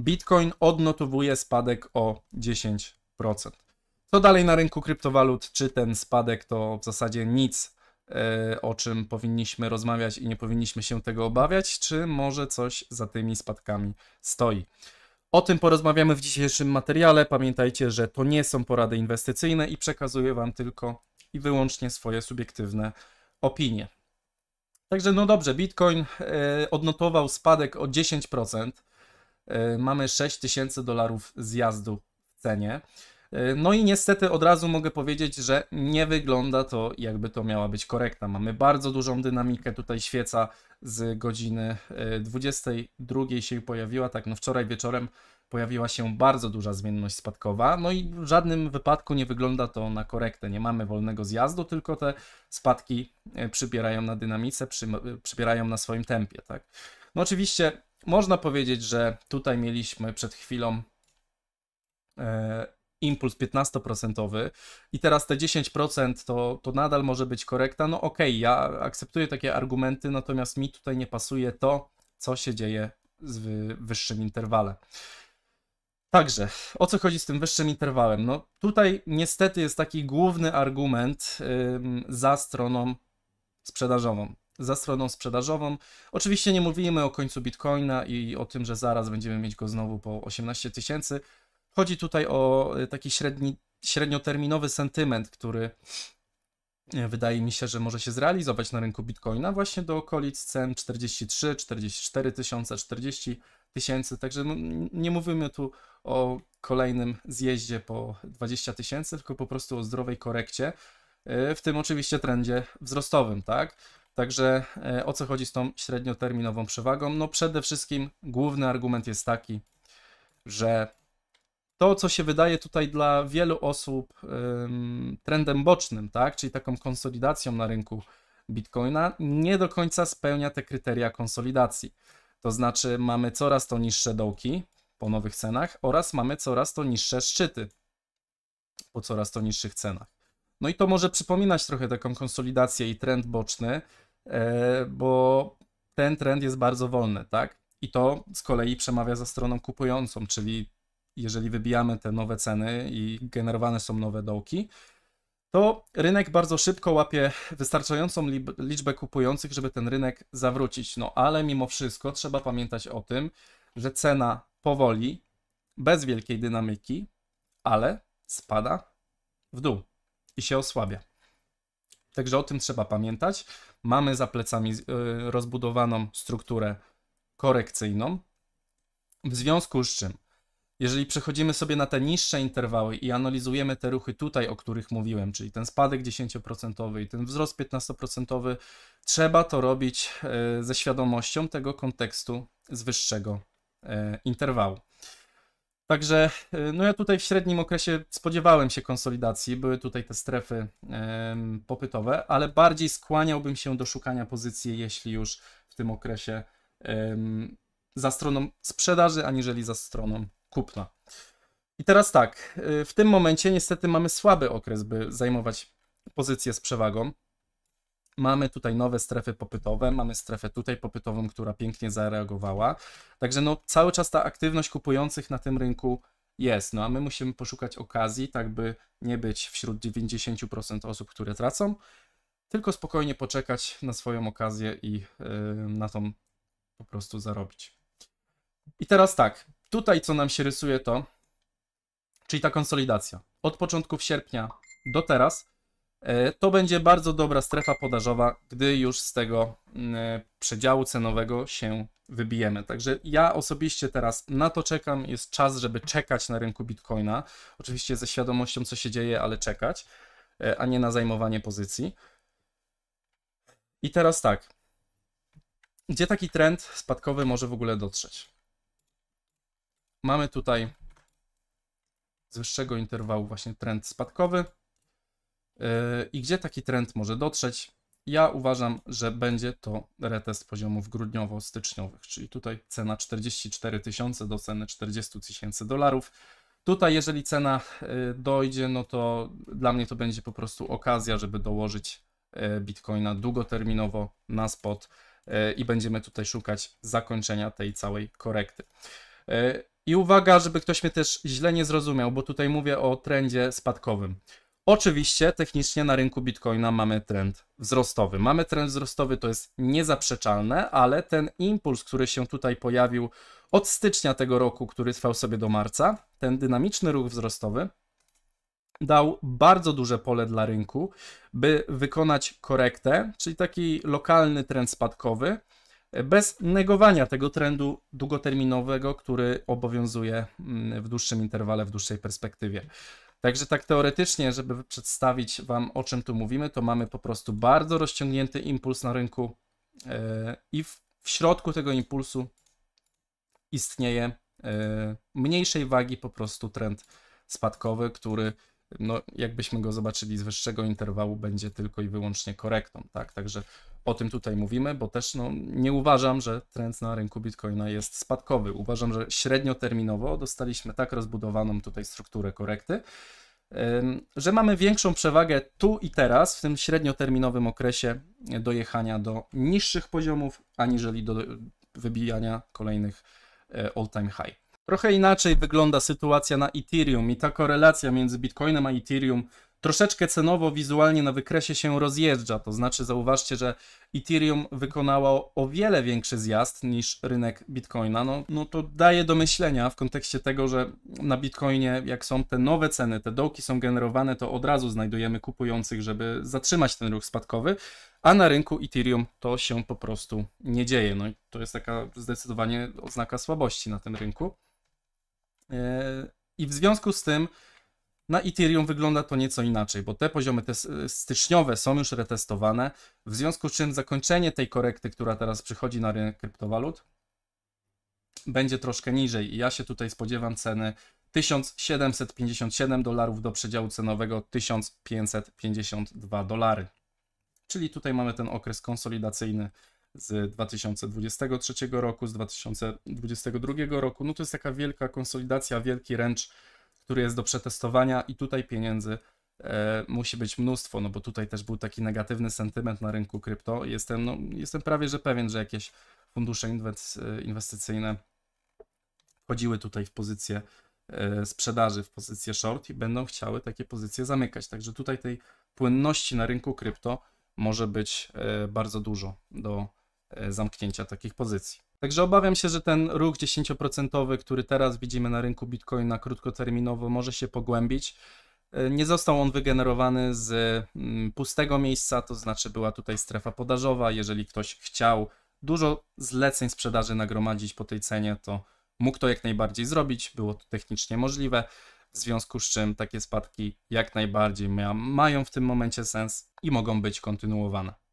Bitcoin odnotowuje spadek o 10%. Co dalej na rynku kryptowalut? Czy ten spadek to w zasadzie nic, e, o czym powinniśmy rozmawiać i nie powinniśmy się tego obawiać, czy może coś za tymi spadkami stoi? O tym porozmawiamy w dzisiejszym materiale. Pamiętajcie, że to nie są porady inwestycyjne i przekazuję Wam tylko i wyłącznie swoje subiektywne opinie. Także no dobrze, Bitcoin e, odnotował spadek o 10%. E, mamy 6000 dolarów zjazdu w cenie. E, no i niestety od razu mogę powiedzieć, że nie wygląda to, jakby to miała być korekta. Mamy bardzo dużą dynamikę, tutaj świeca z godziny 22 e, się pojawiła, tak no wczoraj wieczorem pojawiła się bardzo duża zmienność spadkowa, no i w żadnym wypadku nie wygląda to na korektę. Nie mamy wolnego zjazdu, tylko te spadki przybierają na dynamice, przy, przybierają na swoim tempie, tak. No oczywiście można powiedzieć, że tutaj mieliśmy przed chwilą e, impuls 15% i teraz te 10% to, to nadal może być korekta. No okej, okay, ja akceptuję takie argumenty, natomiast mi tutaj nie pasuje to, co się dzieje z wyższym interwale. Także, o co chodzi z tym wyższym interwałem? No tutaj niestety jest taki główny argument ym, za stroną sprzedażową za stroną sprzedażową. Oczywiście nie mówimy o końcu Bitcoina i o tym, że zaraz będziemy mieć go znowu po 18 tysięcy. Chodzi tutaj o e, taki średni, średnioterminowy sentyment, który e, wydaje mi się, że może się zrealizować na rynku Bitcoina właśnie do okolic cen 43, 44 tysiące, 40 tysięcy. Także no, nie mówimy tu o kolejnym zjeździe po 20 tysięcy, tylko po prostu o zdrowej korekcie, e, w tym oczywiście trendzie wzrostowym, tak? Także e, o co chodzi z tą średnioterminową przewagą? No przede wszystkim główny argument jest taki, że to, co się wydaje tutaj dla wielu osób trendem bocznym, tak, czyli taką konsolidacją na rynku Bitcoina, nie do końca spełnia te kryteria konsolidacji. To znaczy mamy coraz to niższe dołki po nowych cenach oraz mamy coraz to niższe szczyty po coraz to niższych cenach. No i to może przypominać trochę taką konsolidację i trend boczny, E, bo ten trend jest bardzo wolny, tak? I to z kolei przemawia za stroną kupującą, czyli jeżeli wybijamy te nowe ceny i generowane są nowe dołki, to rynek bardzo szybko łapie wystarczającą liczbę kupujących, żeby ten rynek zawrócić. No ale mimo wszystko trzeba pamiętać o tym, że cena powoli, bez wielkiej dynamiki, ale spada w dół i się osłabia. Także o tym trzeba pamiętać. Mamy za plecami y, rozbudowaną strukturę korekcyjną. W związku z czym, jeżeli przechodzimy sobie na te niższe interwały i analizujemy te ruchy tutaj, o których mówiłem, czyli ten spadek 10% i ten wzrost 15%, trzeba to robić y, ze świadomością tego kontekstu z wyższego y, interwału. Także e, no ja tutaj w średnim okresie spodziewałem się konsolidacji, były tutaj te strefy popytowe, ale bardziej skłaniałbym się do szukania pozycji, jeśli już w tym okresie za stroną sprzedaży, aniżeli za stroną kupna. I teraz tak, e, w tym momencie niestety mamy słaby okres, by zajmować pozycję z przewagą mamy tutaj nowe strefy popytowe, mamy strefę tutaj popytową, która pięknie zareagowała. Także no, cały czas ta aktywność kupujących na tym rynku jest. No a my musimy poszukać okazji, tak by nie być wśród 90% osób, które tracą, tylko spokojnie poczekać na swoją okazję i yy, na tą po prostu zarobić. I teraz tak, tutaj co nam się rysuje to, czyli ta konsolidacja. Od początku sierpnia do teraz E, to będzie bardzo dobra strefa podażowa, gdy już z tego mm, e, przedziału cenowego się wybijemy. Także ja osobiście teraz na to czekam. Jest czas, żeby czekać na rynku bitcoina. Oczywiście ze świadomością, co się dzieje, ale czekać, e, a nie na zajmowanie pozycji. I teraz tak. Gdzie taki trend spadkowy może w ogóle dotrzeć? Mamy tutaj z wyższego interwału właśnie trend spadkowy Yy, I gdzie taki trend może dotrzeć? Ja uważam, że będzie to retest poziomów grudniowo-styczniowych, czyli tutaj cena 44 tysiące do ceny 40 tysięcy dolarów. Tutaj, jeżeli cena yy, dojdzie, no to dla mnie to będzie po prostu okazja, żeby dołożyć yy, bitcoina długoterminowo na spot i będziemy tutaj szukać zakończenia tej całej korekty. I uwaga, żeby ktoś mnie też źle nie zrozumiał, bo tutaj mówię o trendzie spadkowym. Oczywiście technicznie na rynku Bitcoina mamy trend wzrostowy. Mamy trend wzrostowy, to jest niezaprzeczalne, ale ten impuls, który się tutaj pojawił od stycznia tego roku, który trwał sobie do marca, ten dynamiczny ruch wzrostowy dał bardzo duże pole dla rynku, by wykonać korektę, czyli taki lokalny trend spadkowy, bez negowania tego trendu długoterminowego, który obowiązuje mm, w dłuższym interwale, w dłuższej perspektywie. Także tak teoretycznie, żeby przedstawić Wam o czym tu mówimy, to mamy po prostu bardzo rozciągnięty impuls na rynku e, i w, środku tego impulsu istnieje e, mniejszej wagi po prostu trend spadkowy, który no jakbyśmy go zobaczyli z wyższego interwału, będzie tylko i wyłącznie korektą, tak? Także o tym tutaj mówimy, bo też no, nie uważam, że trend na rynku Bitcoina jest spadkowy. Uważam, że średnioterminowo dostaliśmy tak rozbudowaną tutaj strukturę korekty, że mamy większą przewagę tu i teraz, w tym średnioterminowym okresie dojechania do niższych poziomów, aniżeli do wybijania kolejnych e, all-time high. Trochę inaczej wygląda sytuacja na Ethereum i ta korelacja między Bitcoinem a Ethereum troszeczkę cenowo, wizualnie na wykresie się rozjeżdża. To znaczy, zauważcie, że Ethereum wykonało o wiele większy zjazd niż rynek Bitcoina. No, no to daje do myślenia w kontekście tego, że na Bitcoinie, jak są te nowe ceny, te dołki są generowane, to od razu znajdujemy kupujących, żeby zatrzymać ten ruch spadkowy. A na rynku Ethereum to się po prostu nie dzieje. No i to jest taka zdecydowanie oznaka słabości na tym rynku. I w związku z tym na Ethereum wygląda to nieco inaczej, bo te poziomy te styczniowe są już retestowane, w związku z czym zakończenie tej korekty, która teraz przychodzi na rynek kryptowalut, będzie troszkę niżej. I ja się tutaj spodziewam ceny 1757 dolarów do przedziału cenowego 1552 dolary. Czyli tutaj mamy ten okres konsolidacyjny z 2023 roku, z 2022 roku. No to jest taka wielka konsolidacja, wielki ręcz, który jest do przetestowania i tutaj pieniędzy e, musi być mnóstwo, no bo tutaj też był taki negatywny sentyment na rynku krypto. Jestem, no, jestem prawie że pewien, że jakieś fundusze e, inwestycyjne wchodziły tutaj w pozycję e, sprzedaży w pozycję short i będą chciały takie pozycje zamykać. Także tutaj tej płynności na rynku krypto może być e, bardzo dużo do E, zamknięcia takich pozycji. Także obawiam się, że ten ruch 10%, który teraz widzimy na rynku Bitcoina krótkoterminowo, może się pogłębić. E, nie został on wygenerowany z mm, pustego miejsca, to znaczy była tutaj strefa podażowa. Jeżeli ktoś chciał dużo zleceń sprzedaży nagromadzić po tej cenie, to mógł to jak najbardziej zrobić, było to technicznie możliwe, w związku z czym takie spadki jak najbardziej mają w tym momencie sens i mogą być kontynuowane.